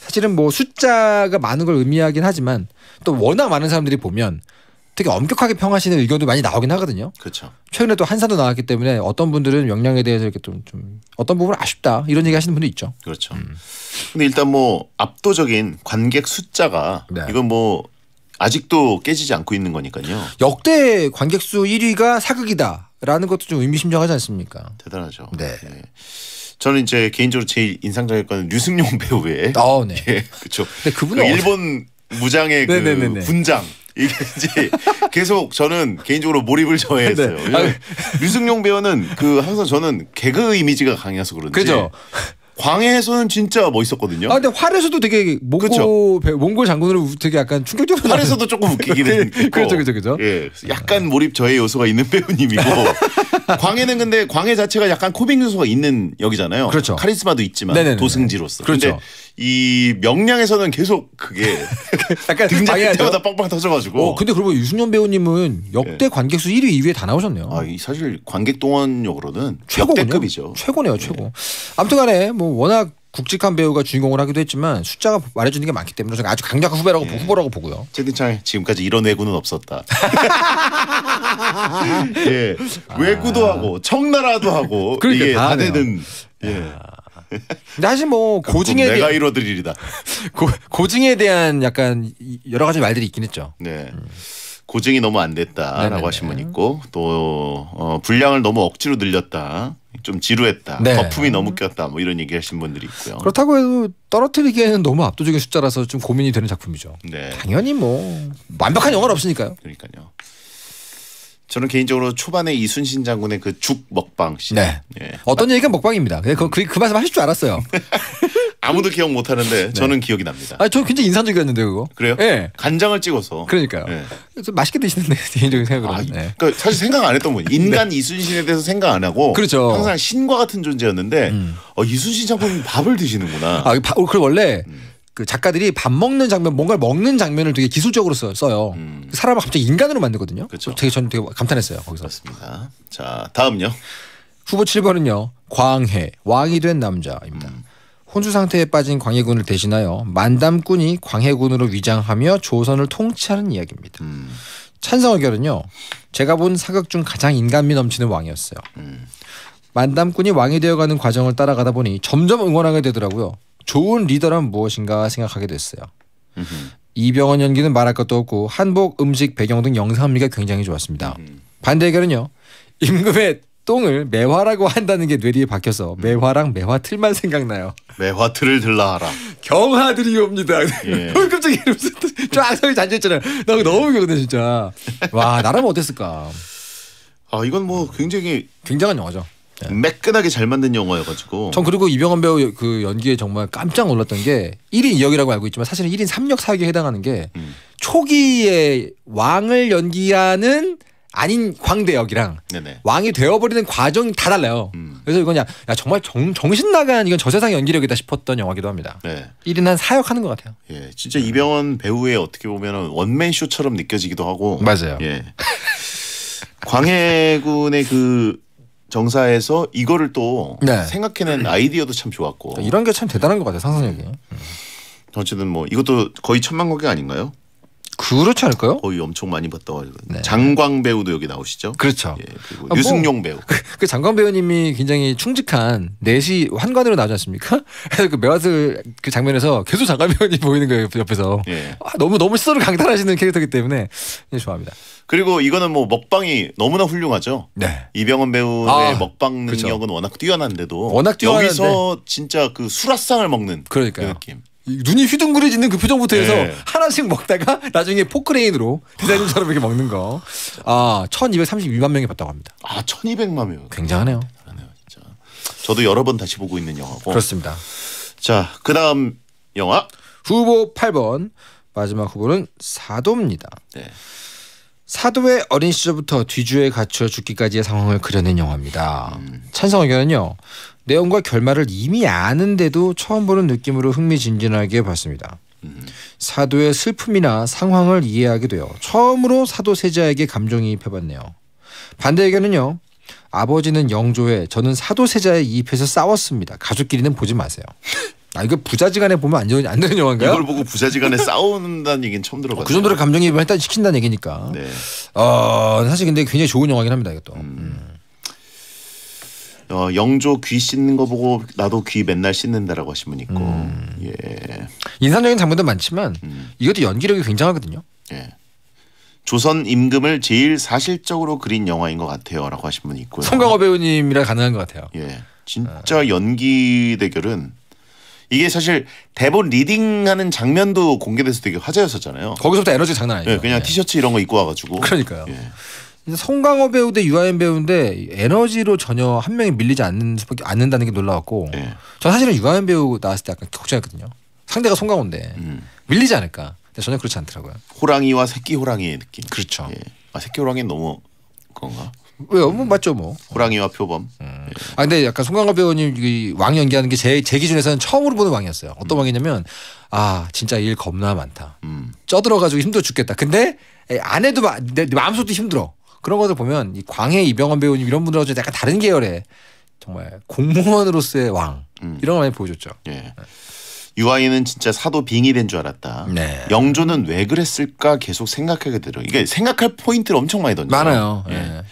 사실은 뭐 숫자가 많은 걸 의미하긴 하지만 또 워낙 많은 사람들이 보면 되게 엄격하게 평하시는 의견도 많이 나오긴 하거든요. 그렇죠. 최근에 또 한사도 나왔기 때문에 어떤 분들은 역량에 대해서 이렇게 좀, 좀 어떤 부분 아쉽다 이런 얘기 하시는 분도 있죠. 그렇죠. 음. 근데 일단 뭐 압도적인 관객 숫자가 네. 이건 뭐 아직도 깨지지 않고 있는 거니까요. 역대 관객 수 1위가 사극이다라는 것도 좀 의미심장하지 않습니까? 대단하죠. 네. 네. 저는 이제 개인적으로 제일 인상적이었던 류승룡 배우의 아, 네. 예, 그렇죠. 근데 그분은 그 일본 무장의 그 군장 이게 이제 계속 저는 개인적으로 몰입을 좋아했어요. 네. 아, 류승룡 배우는 그 항상 저는 개그 이미지가 강해서 그런지. 그죠. 광해에서는 진짜 멋있었거든요. 아 근데 활에서도 되게 몽고 배, 몽골 장군으로 되게 약간 충격적으로 활에서도 조금 웃기기는 네. 그렇죠 그렇죠 그렇죠. 예, 약간 몰입 저의 요소가 있는 배우님이고 광해는 근데 광해 자체가 약간 코믹 요소가 있는 역이잖아요. 그렇죠. 카리스마도 있지만 네네네네. 도승지로서. 그렇죠. 이 명량에서는 계속 그게 약간 등장할 때마다 빵빵 터져가지고. 어, 근데 그러고 유승현 배우님은 역대 네. 관객 수 1위, 2위에 다 나오셨네요. 아, 사실 관객 동원력으로는 최고급이죠 최고네요, 최고. 네. 아무튼간에 뭐 워낙 굵직한 배우가 주인공을 하기도 했지만 숫자가 말해주는 게 많기 때문에 저는 아주 강력한 후배라고 예. 후보라고 보고요. 최근창 지금까지 이런 외구는 없었다. 예, 외구도 아. 하고 청나라도 하고 그러니까 이게 다 되는. 예. 근데 사실 뭐 고증에 내가 대... 이뤄드리리다. 고, 고증에 대한 약간 여러 가지 말들이 있긴 했죠. 네. 음. 고증이 너무 안 됐다라고 네네네. 하신 분 있고 또 어, 분량을 너무 억지로 늘렸다. 좀 지루했다. 네. 거품이 너무 꼈다. 뭐 이런 얘기 하신 분들이 있고요. 그렇다고 해도 떨어뜨리기에는 너무 압도적인 숫자라서 좀 고민이 되는 작품이죠. 네. 당연히 뭐 완벽한 영화는 없으니까요. 그러니까요. 저는 개인적으로 초반에 이순신 장군의 그 죽 먹방 씬. 네. 예. 어떤 얘기가 먹방입니다. 그, 그, 그 말씀 하실 줄 알았어요. 아무도 기억 못 하는데 네. 저는 기억이 납니다. 아, 저 굉장히 인상적이었는데 그거. 그래요? 예. 네. 간장을 찍어서. 그러니까요. 예. 네. 맛있게 드시는데 개인적인 생각으로. 아, 네. 그러니까 사실 생각 안 했던 분. 네. 인간 이순신에 대해서 생각 안 하고. 그렇죠. 항상 신과 같은 존재였는데 음. 어, 이순신 장군 밥을 드시는구나. 아, 그 원래 음. 그 작가들이 밥 먹는 장면, 뭔가를 먹는 장면을 되게 기술적으로 써요. 음. 사람을 갑자기 인간으로 만들거든요. 그렇죠. 되게 저는 되게 감탄했어요. 거기서. 그렇습니다. 자, 다음요. 후보 7번은요. 광해, 왕이 된 남자입니다. 음. 혼수 상태에 빠진 광해군을 대신하여 만담군이 광해군으로 위장하며 조선을 통치하는 이야기입니다. 음. 찬성의견은요. 제가 본 사극 중 가장 인간미 넘치는 왕이었어요. 음. 만담꾼이 왕이 되어가는 과정을 따라가다 보니 점점 응원하게 되더라고요. 좋은 리더란 무엇인가 생각하게 됐어요. 이병헌 연기는 말할 것도 없고 한복, 음식, 배경 등 영상미가 굉장히 좋았습니다. 반대 의견은요. 임금의 똥을 매화라고 한다는 게 뇌리에 박혀서 음. 매화랑 매화틀만 생각나요. 매화틀을 들라 하라. 경하들이옵니다. 예. 어, 깜짝이 쫙 서기 잔치했잖아요. 예. 너무 웃겼거 진짜. 와 나라면 어땠을까. 아 이건 뭐 굉장히 굉장한 영화죠. 예. 매끈하게 잘 만든 영화여가지고. 전 그리고 이병헌 배우 그 연기에 정말 깜짝 놀랐던 게 1인 2역이라고 알고 있지만 사실은 1인 3역 사역에 해당하는 게 음. 초기에 왕을 연기하는 아닌 광대역이랑 네네. 왕이 되어버리는 과정이 다 달라요. 음. 그래서 이건 야, 야 정말 정, 정신 나간 이건 저 세상 연기력이다 싶었던 영화기도 합니다. 네. 1인 한 사역 하는 것 같아요. 예, 진짜 음. 이병헌 배우의 어떻게 보면 원맨 쇼처럼 느껴지기도 하고. 맞아요. 예. 광해군의 그 정사에서 이거를 또 네. 생각해낸 음. 아이디어도 참 좋았고 이런 게 참 대단한 것 같아요 상상력이. 음. 어쨌든 뭐 이것도 거의 천만 곡이 아닌가요? 그렇지 않을까요? 거의 엄청 많이 봤다 가지고 네. 장광 배우도 여기 나오시죠? 그렇죠. 예, 그리고 아, 유승용 뭐, 그, 배우. 그, 그, 장광 배우님이 굉장히 충직한 내시 환관으로 나오지 않습니까? 그 매화슬 그 장면에서 계속 장광 배우님 보이는 거예요 옆에서. 예. 아, 너무 너무 시선을 강탈하시는 캐릭터이기 때문에 예, 좋아합니다. 그리고 이거는 뭐 먹방이 너무나 훌륭하죠. 네. 이병헌 배우의 아, 먹방 그렇죠. 능력은 그렇죠. 워낙 뛰어난데도 워낙 뛰어난데. 여기서 진짜 그 수라상을 먹는 그러니까요. 그 느낌. 눈이 휘둥그레지는 그 표정부터 해서 네. 하나씩 먹다가 나중에 포크레인으로 디자인처럼 이렇게 먹는 거. 아, 1232만 명이 봤다고 합니다. 아, 1200만 명. 굉장하네요. 그러네요 진짜. 저도 여러 번 다시 보고 있는 영화고. 그렇습니다. 자, 그다음 영화 후보 8번 마지막 후보는 사도입니다. 네. 사도의 어린 시절부터 뒤주에 갇혀 죽기까지의 상황을 그려낸 영화입니다. 음. 찬성 의견은요. 내용과 결말을 이미 아는데도 처음 보는 느낌으로 흥미진진하게 봤습니다. 음. 사도의 슬픔이나 상황을 이해하게 되어 처음으로 사도 세자에게 감정이입해봤네요. 반대 의견은요. 아버지는 영조에 저는 사도 세자에 이입해서 싸웠습니다. 가족끼리는 보지 마세요. 아 이거 부자지간에 보면 안, 되는, 안 되는 영화인가요? 이걸 보고 부자지간에 싸운다는 얘기는 처음 들어봤어요. 그 정도로 감정이입을 일단 시킨다는 얘기니까. 네. 어, 사실 근데 굉장히 좋은 영화긴 합니다. 이것도. 음. 음. 어, 영조 귀 씻는 거 보고 나도 귀 맨날 씻는다라고 하신 분 있고 음. 예. 인상적인 장면도 많지만 음. 이것도 연기력이 굉장하거든요. 예. 조선 임금을 제일 사실적으로 그린 영화인 것 같아요라고 하신 분 있고요. 송강호 배우님이라 가능한 것 같아요. 예, 진짜 연기 대결은 이게 사실 대본 리딩하는 장면도 공개돼서 되게 화제였었잖아요. 거기서부터 에너지 장난 아니에요. 예, 그냥 예. 티셔츠 이런 거 입고 와가지고. 그러니까요. 예. 송강호 배우 대 유아인 배우인데 에너지로 전혀 한 명이 밀리지 않는 수밖에 않는다는 게 놀라웠고 네. 저 사실은 유아인 배우 나왔을 때 약간 걱정했거든요. 상대가 송강호인데 음. 밀리지 않을까. 근데 전혀 그렇지 않더라고요. 호랑이와 새끼 호랑이의 느낌. 그렇죠. 예. 아 새끼 호랑이 너무 그건가? 왜요? 뭐 맞죠 뭐. 호랑이와 표범. 음. 예. 아 근데 약간 송강호 배우님 이 왕 연기하는 게 제 제 기준에서는 처음으로 보는 왕이었어요. 어떤 음. 왕이냐면 아 진짜 일 겁나 많다. 음. 쪄들어가지고 힘들어 죽겠다. 근데 안 해도 마, 내, 내 마음속도 힘들어. 그런 것들 보면 이 광해 이병헌 배우님 이런 분들하고 좀 약간 다른 계열의 정말 공무원으로서의 왕 음. 이런 걸 많이 보여줬죠. 예. 네. 유아인은 진짜 사도 빙이 된 줄 알았다. 네. 영조는 왜 그랬을까 계속 생각하게 들어. 이게 생각할 포인트를 엄청 많이 던져. 많아요. 예. 예.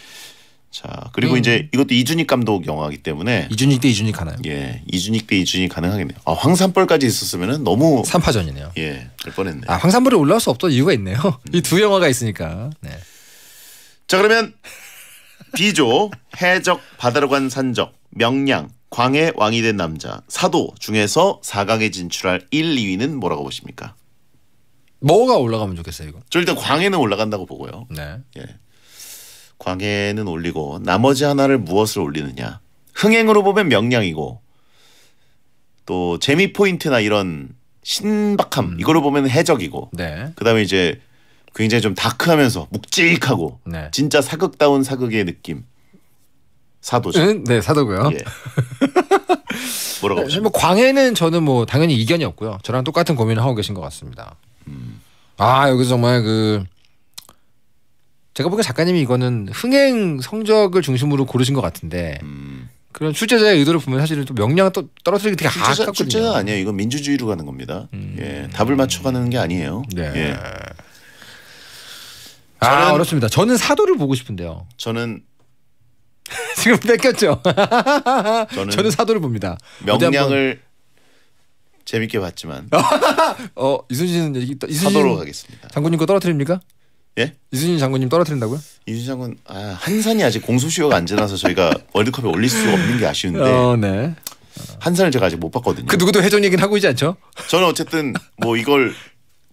자 그리고 음. 이제 이것도 이준익 감독 영화이기 때문에 이준익 대 이준익 가나요? 예, 이준익 대 이준익 가능하겠네요. 아 황산벌까지 있었으면은 너무 삼파전이네요. 예, 될 뻔했네. 아 황산벌이 올라올 수 없던 이유가 있네요. 음. 이두 영화가 있으니까. 네. 자 그러면 비조 해적 바다로 간 산적 명량 광해 왕이 된 남자 사도 중에서 4강에 진출할 1, 2위는 뭐라고 보십니까? 뭐가 올라가면 좋겠어요 이거? 저 일단 광해는 올라간다고 보고요. 네. 예. 광해는 올리고 나머지 하나를 무엇을 올리느냐? 흥행으로 보면 명량이고 또 재미 포인트나 이런 신박함 음. 이거로 보면 해적이고 네. 그다음에 이제 굉장히 좀 다크하면서 묵직하고 네. 진짜 사극다운 사극의 느낌. 사도죠. 응? 네, 사도고요. 예. 뭐라고? 네, 뭐 광해는 저는 뭐 당연히 이견이 없고요. 저랑 똑같은 고민을 하고 계신 것 같습니다. 음. 아 여기서 정말 그 제가 보기엔 작가님이 이거는 흥행 성적을 중심으로 고르신 것 같은데 음. 그런 출제자의 의도를 보면 사실은 또 명량 떨어뜨리기 되게 출제자, 아깝거든요. 출제자 아니에요. 이건 민주주의로 가는 겁니다. 음. 예, 답을 맞춰가는 게 아니에요. 네. 예. 아 어렵습니다. 저는 사도를 보고 싶은데요. 저는 지금 뺏겼죠. 저는, 저는 사도를 봅니다. 명량을 재밌게 봤지만 어 이순신 얘기 사도로 가겠습니다. 장군님 거 떨어뜨립니까? 예? 이순신 장군님 떨어뜨린다고요? 이순신 장군 아, 한산이 아직 공소시효가 안 지나서 저희가 월드컵에 올릴 수 없는 게 아쉬운데 어, 네. 한산을 제가 아직 못 봤거든요. 그 누구도 회전이긴 하고 있지 않죠? 저는 어쨌든 뭐 이걸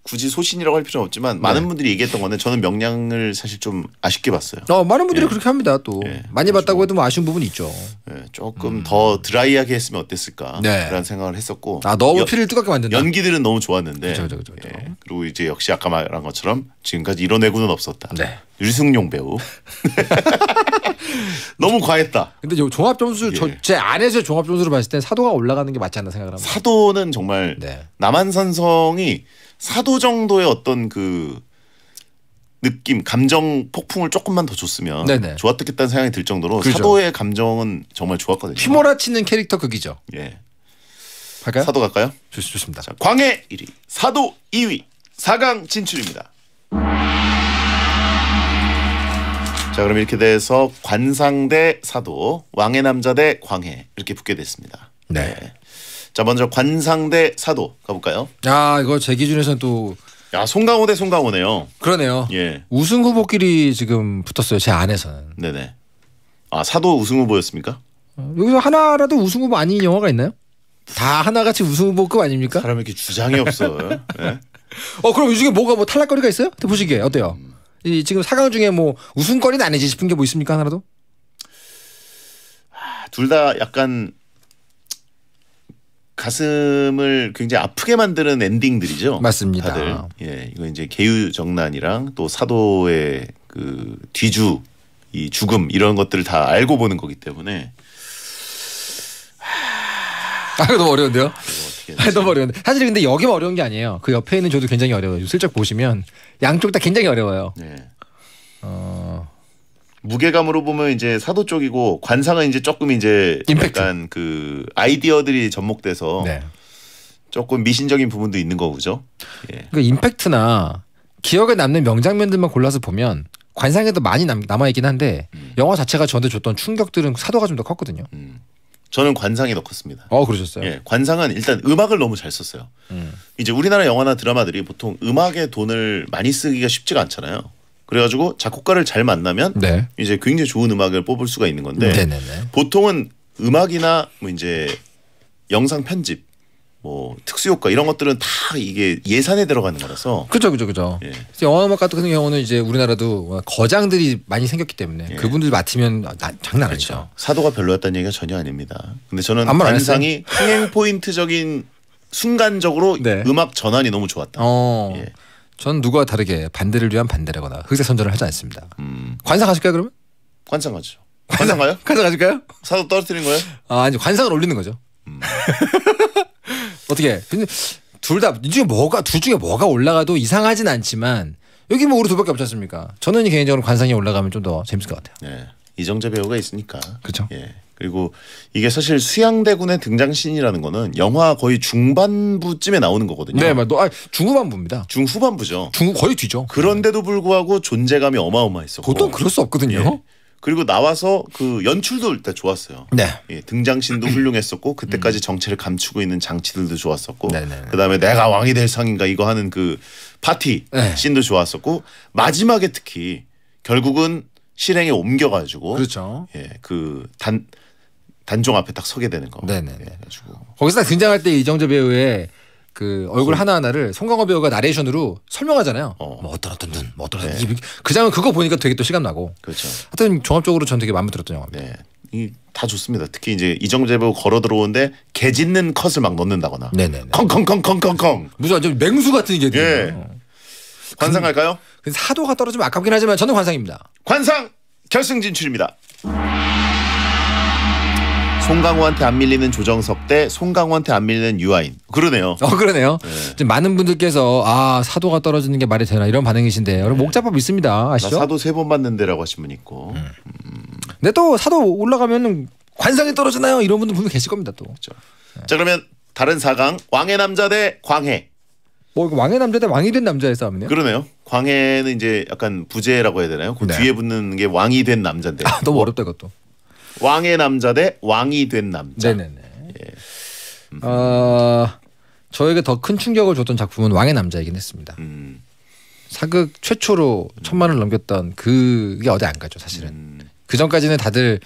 굳이 소신이라고 할 필요는 없지만 네. 많은 분들이 얘기했던 거는 저는 명량을 사실 좀 아쉽게 봤어요. 어, 많은 분들이 예. 그렇게 합니다. 또 예. 많이 봤다고 해도 뭐 아쉬운 부분이 있죠. 예. 조금 음. 더 드라이하게 했으면 어땠을까라는 네. 생각을 했었고. 아 너무 피를 뜨겁게 만든다. 연기들은 너무 좋았는데. 그쵸, 그쵸, 그쵸, 예. 그리고 이제 역시 아까 말한 것처럼 지금까지 이런 애구는 없었다. 네. 유승용 배우. 너무 과했다. 근데 종합 점수 예. 제 안에서 종합 점수를 봤을 때 사도가 올라가는 게 맞지 않나 생각을 합니다. 사도는 정말 네. 남한산성이 사도 정도의 어떤 그 느낌, 감정 폭풍을 조금만 더 줬으면 네네. 좋았겠다는 생각이 들 정도로 그죠. 사도의 감정은 정말 좋았거든요. 휘몰아치는 캐릭터 극이죠. 예. 갈까요? 사도 갈까요? 좋, 좋습니다. 자, 광해 1위, 사도 2위, 4강 진출입니다. 자, 그럼 이렇게 돼서 관상 대 사도, 왕의 남자 대 광해 이렇게 붙게 됐습니다. 네. 네. 자 먼저 관상대 사도 가볼까요? 아 이거 제 기준에서는 또야 송강호 대 송강호네요. 그러네요. 예. 우승 후보끼리 지금 붙었어요. 제 안에서는. 네네. 아 사도 우승 후보였습니까? 여기서 하나라도 우승 후보 아닌 영화가 있나요? 다 하나같이 우승 후보급 아닙니까? 사람 이렇게 주장이 없어 네. 예? 어 그럼 이 중에 뭐가 뭐 탈락거리가 있어요? 보시기에 어때요? 이 지금 사강 중에 뭐 우승거리는 아니지 싶은 게 뭐 있습니까 하나라도? 아, 둘다 약간 가슴을 굉장히 아프게 만드는 엔딩들이죠. 맞습니다. 다들. 예, 이거 이제 개유정난이랑 또 사도의 그 뒤주 이 죽음 이런 것들을 다 알고 보는 거기 때문에 아, 너무 어려운데요? 아, 너무 어려운데. 사실 근데 여기만 어려운 게 아니에요. 그 옆에 있는 저도 굉장히 어려워요. 슬쩍 보시면 양쪽 다 굉장히 어려워요. 네. 어. 무게감으로 보면 이제 사도 쪽이고 관상은 이제 조금 이제 임팩트. 약간 그 아이디어들이 접목돼서 네. 조금 미신적인 부분도 있는 거죠. 예. 그 임팩트나 기억에 남는 명장면들만 골라서 보면 관상에도 많이 남, 남아 있긴 한데 음. 영화 자체가 저한테 줬던 충격들은 사도가 좀 더 컸거든요. 음. 저는 관상이 더 컸습니다. 어 그러셨어요? 예, 관상은 일단 음악을 너무 잘 썼어요. 음. 이제 우리나라 영화나 드라마들이 보통 음악에 돈을 많이 쓰기가 쉽지가 않잖아요. 그래가지고 작곡가를 잘 만나면 네. 이제 굉장히 좋은 음악을 뽑을 수가 있는 건데 네네네. 네, 네. 보통은 음악이나 뭐 이제 영상 편집 뭐 특수 효과 이런 것들은 다 이게 예산에 들어가는 거라서 그죠 그죠 그죠 예. 영화 음악 같은 경우는 이제 우리나라도 뭐 거장들이 많이 생겼기 때문에 예. 그분들 맡으면 아, 나, 장난 아니죠 그렇죠. 사도가 별로였다는 얘기가 전혀 아닙니다 근데 저는 단상이 흥행 포인트적인 순간적으로 네. 음악 전환이 너무 좋았다 어. 예. 전 누구와 다르게 반대를 위한 반대라거나 흑색 선전을 하지 않습니다. 음. 관상 가실까요 그러면? 관상 가죠. 관상 가요? 관상 가실까요? 사도 떨어뜨리는 거예요? 아 아니 관상을 올리는 거죠. 음. 어떻게? 둘다 중에 뭐가 둘 중에 뭐가 올라가도 이상하진 않지만 여기 뭐 우리 둘밖에 없지 않습니까? 저는 개인적으로 관상이 올라가면 좀 더 재밌을 것 같아요. 네. 이정재 배우가 있으니까. 그렇죠. 예. 그리고 이게 사실 수양대군의 등장신이라는 거는 영화 거의 중반부쯤에 나오는 거거든요. 네, 맞. 아, 중후반부입니다. 중후반부죠. 중 거의 뒤죠. 그런데도 불구하고 존재감이 어마어마했었고. 보통 그럴 수 없거든요. 예. 그리고 나와서 그 연출도 일단 좋았어요. 네. 예, 등장신도 훌륭했었고 그때까지 음. 정체를 감추고 있는 장치들도 좋았었고 네네. 네, 네. 그다음에 내가 왕이 될 상인가 이거 하는 그 파티 네. 씬도 좋았었고 마지막에 특히 결국은 실행에 옮겨가지고 그렇죠. 예, 그단 단종 앞에 딱 서게 되는 거. 네네. 예, 고 거기서 등장할 때 이정재 배우의 그 얼굴 그 하나 하나를 송강호 배우가 나레이션으로 설명하잖아요. 어. 뭐 어떤 어떤 눈, 뭐 어떤 네. 그 장면 그거 보니까 되게 또시간 나고. 그렇죠. 하여튼 종합적으로 전 되게 마음에 들었던 영화입니다. 네. 이 다 좋습니다. 특히 이제 이정재 배우 걸어 들어오는데 개 짖는 컷을 막 넣는다거나. 네네 컹컹컹컹컹컹. 무슨 완전 맹수 같은 게되게 예. 관상 할까요 근데 사도가 떨어지면 아깝긴 하지만 저는 관상입니다. 관상 결승 진출입니다. 송강호한테 안 밀리는 조정석 대 송강호한테 안 밀리는 유아인. 그러네요. 어 그러네요. 네. 많은 분들께서 아 사도가 떨어지는 게 말이 되나 이런 반응이신데 여러분 목자법 네. 있습니다. 아시죠? 사도 세 번 받는데라고 하신 분 있고. 음. 근데 또 사도 올라가면 관상이 떨어지나요? 이런 분들 분명 계실 겁니다 또. 그렇죠. 자 그러면 다른 사강 왕의 남자 대 광해. 뭐 왕의 남자 대 왕이 된 남자의 싸움이네요. 그러네요. 광해는 이제 약간 부재라고 해야 되나요? 그 네. 뒤에 붙는 게 왕이 된 남자인데. 아, 너무 뭐 어렵다 이것도. 왕의 남자 대 왕이 된 남자. 네네네. 예. 음. 어, 저에게 더 큰 충격을 줬던 작품은 왕의 남자이긴 했습니다. 음. 사극 최초로 천만을 음. 넘겼던 그게 어디 안 가죠 사실은. 음. 그 전까지는 다들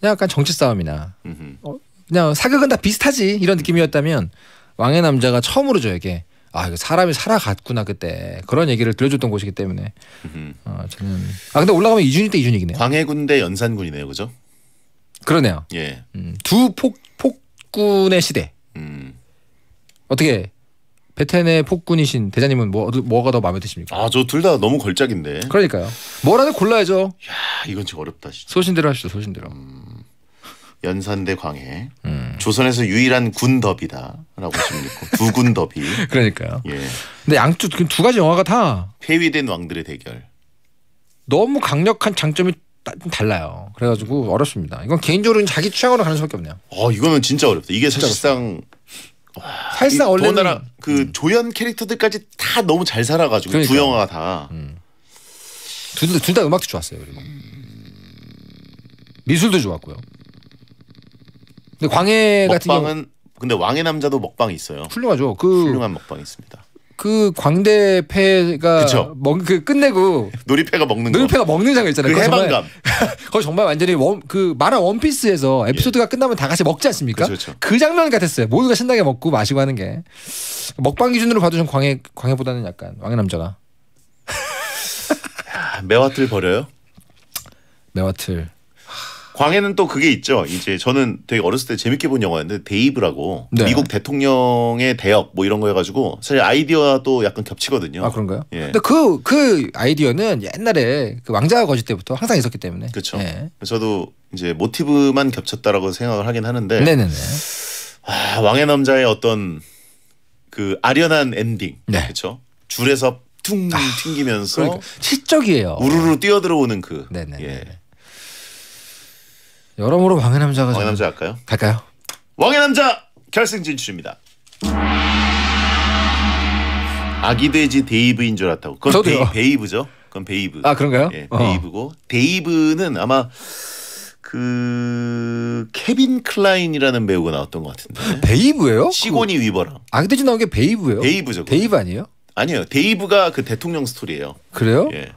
그냥 약간 정치 싸움이나 어, 그냥 사극은 다 비슷하지 이런 느낌이었다면 왕의 남자가 처음으로 저에게 아 사람이 살아갔구나 그때 그런 얘기를 들려줬던 곳이기 때문에 어, 저는 아 근데 올라가면 이준이 때 이준이긴 해요. 광해군 대 연산군이네요, 그죠? 그러네요. 예. 음, 두 폭, 폭군의 시대. 음. 어떻게 베텐의 폭군이신 대장님은 뭐 뭐가 더 마음에 드십니까? 아저 둘 다 너무 걸작인데. 그러니까요. 뭐라도 골라야죠. 야 이건 진짜 어렵다. 진짜. 소신대로 하시죠. 소신대로. 음, 연산대 광해. 음. 조선에서 유일한 군더비다라고 지금 있고 두 군더비. 그러니까요. 예. 근데 양쪽 두 가지 영화가 다 폐위된 왕들의 대결. 너무 강력한 장점이 달라요. 그래가지고 어렵습니다. 이건 개인적으로 자기 취향으로 가는 수밖에 없네요. 어 이거는 진짜 어렵다. 이게 진짜 사실상 와, 사실상 원래 더나그 음. 조연 캐릭터들까지 다 너무 잘 살아가지고 그러니까두 영화가 다. 음. 둘다 음악도 좋았어요. 그리고 미술도 좋았고요. 근데 광해 같은 경우... 근데 왕의 남자도 먹방이 있어요. 훌륭하죠. 그 훌륭한 먹방이 있습니다. 그 광대 패가 먹그 끝내고 놀이패가 먹는 놀이패가 거. 먹는 장면 있잖아요. 그 해방감. 그거 정말 완전히 원, 그 만화 원피스에서 예. 에피소드가 예. 끝나면 다 같이 먹지 않습니까? 그쵸, 그쵸. 그 장면 같았어요. 모두가 신나게 먹고 마시고 하는 게 먹방 기준으로 봐도 좀 광해 광해보다는 약간 왕의 남자가 매화틀 버려요? 매화틀. 광해는 또 그게 있죠. 이제 저는 되게 어렸을 때 재밌게 본 영화였는데 데이브라고 네. 미국 대통령의 대역 뭐 이런 거 해가지고 사실 아이디어도 약간 겹치거든요. 아 그런가요? 예. 근데 그그 그 아이디어는 옛날에 그 왕자와 거지 때부터 항상 있었기 때문에. 그렇죠. 예. 저도 이제 모티브만 겹쳤다라고 생각을 하긴 하는데. 네네네. 아, 왕의 남자의 어떤 그 아련한 엔딩. 네. 그렇죠. 줄에서 퉁 아, 튕기면서 그러니까. 실적이에요. 우르르 뛰어들어오는 그. 네네. 예. 여러모로 왕의 남자가 왕의 남자 할까요? 갈까요? 왕의 남자 결승 진출입니다. 아기 돼지 데이브인 줄 알았다고. 그건 저도요. 데이, 베이브죠. 그건 베이브. 아 그런가요? 예, 베이브고 어. 데이브는 아마 그 케빈 클라인이라는 배우가 나왔던 것 같은데. 베이브예요? 시고니 그... 위버랑. 아기 돼지 나온 게 베이브예요? 베이브죠. 그건. 데이브 아니에요? 아니요 데이브가 그 대통령 스토리예요. 그래요? 예.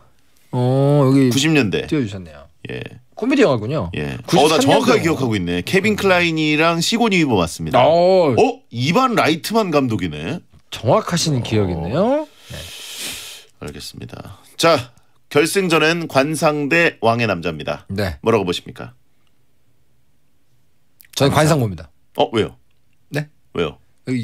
어 여기 90년대 띄워주셨네요. 예. 코미디 영화군요. 예. 어, 나 정확하게 영화. 기억하고 있네. 케빈 클라인이랑 시고니 위버 맞습니다. 어, 아, 어? 이반 라이트만 감독이네. 정확하신 어. 기억이네요. 네. 알겠습니다. 자, 결승전엔 관상 대 왕의 남자입니다. 네. 뭐라고 보십니까? 저는 관상. 봅니다. 어, 왜요? 네? 왜요?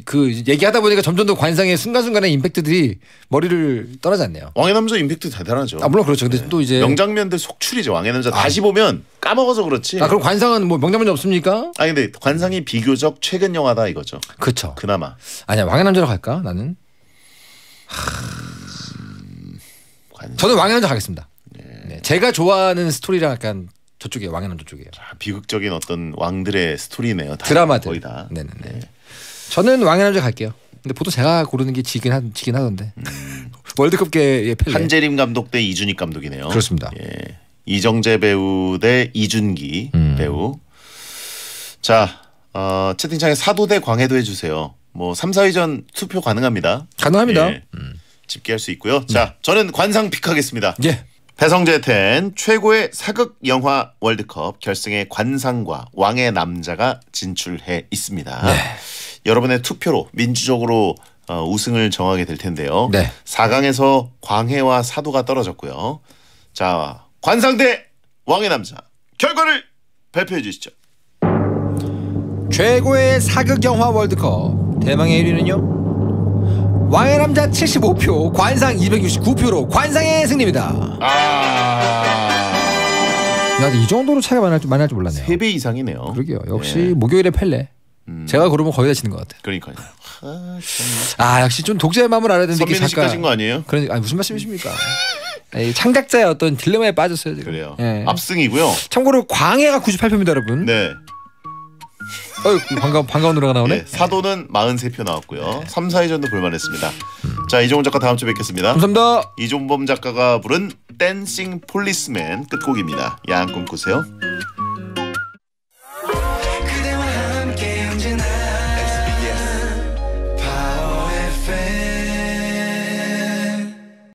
그 얘기하다 보니까 점점 더 관상의 순간순간의 임팩트들이 머리를 떠나지 않네요. 왕의 남자 임팩트 대단하죠. 아 물론 그렇죠. 근데 네. 또 이제 명장면들 속출이죠. 왕의 남자 아. 다시 보면 까먹어서 그렇지. 아 그럼 관상은 뭐 명장면이 없습니까? 아 근데 관상이 비교적 최근 영화다 이거죠. 그렇죠. 그나마. 아니야 왕의 남자로 갈까 나는. 하... 저는 왕의 남자 가겠습니다. 네. 네. 제가 좋아하는 스토리랑 약간 저쪽이에요. 왕의 남자 쪽이에요. 자, 비극적인 어떤 왕들의 스토리네요. 다 드라마들 거의 다. 네네네. 네. 저는 왕의 남자 갈게요. 근데 보통 제가 고르는 게 지긴 하, 지긴 하던데. 음. 월드컵계의 펠레. 한재림 감독 대 이준익 감독이네요. 그렇습니다. 예. 이정재 배우 대 이준기 음. 배우. 자, 어, 채팅창에 사도 대 광해도 해주세요. 뭐 3, 4위전 투표 가능합니다. 가능합니다. 예. 음. 집계할 수 있고요. 음. 자, 저는 관상 픽하겠습니다. 예. 배성재 텐 최고의 사극 영화 월드컵 결승에 관상과 왕의 남자가 진출해 있습니다. 네. 여러분의 투표로 민주적으로 어, 우승을 정하게 될 텐데요. 네. 4강에서 광해와 사도가 떨어졌고요. 자, 관상대 왕의 남자 결과를 발표해 주시죠. 최고의 사극 영화 월드컵 대망의 1위는요. 왕의 남자 75표, 관상 269표로 관상의 승리입니다. 아. 야, 이 정도로 차이가 많을 줄, 많을 줄 몰랐네요. 3배 이상이네요. 그러게요. 역시 네. 목요일에 펠레. 음. 제가 그러면 거의 다 지는 것 같아요. 그러니까요. 아, 아 역시 좀 독자의 마음을 알아야 되는데 선배님 까진거 아니에요? 그러니 아, 무슨 말씀이십니까? 아, 이 창작자의 어떤 딜레마에 빠졌어요 지금. 그래요. 예. 압승이고요. 참고로 광해가 98표입니다, 여러분. 네. 어, 반가 반가운 노래가 나오네. 예, 사도는 43표 나왔고요. 네. 3, 4회전도 볼만했습니다. 음. 자 이종범 작가 다음 주 뵙겠습니다. 감사합니다. 이종범 작가가 부른 댄싱 폴리스맨 끝곡입니다. 야한 꿈 꾸세요.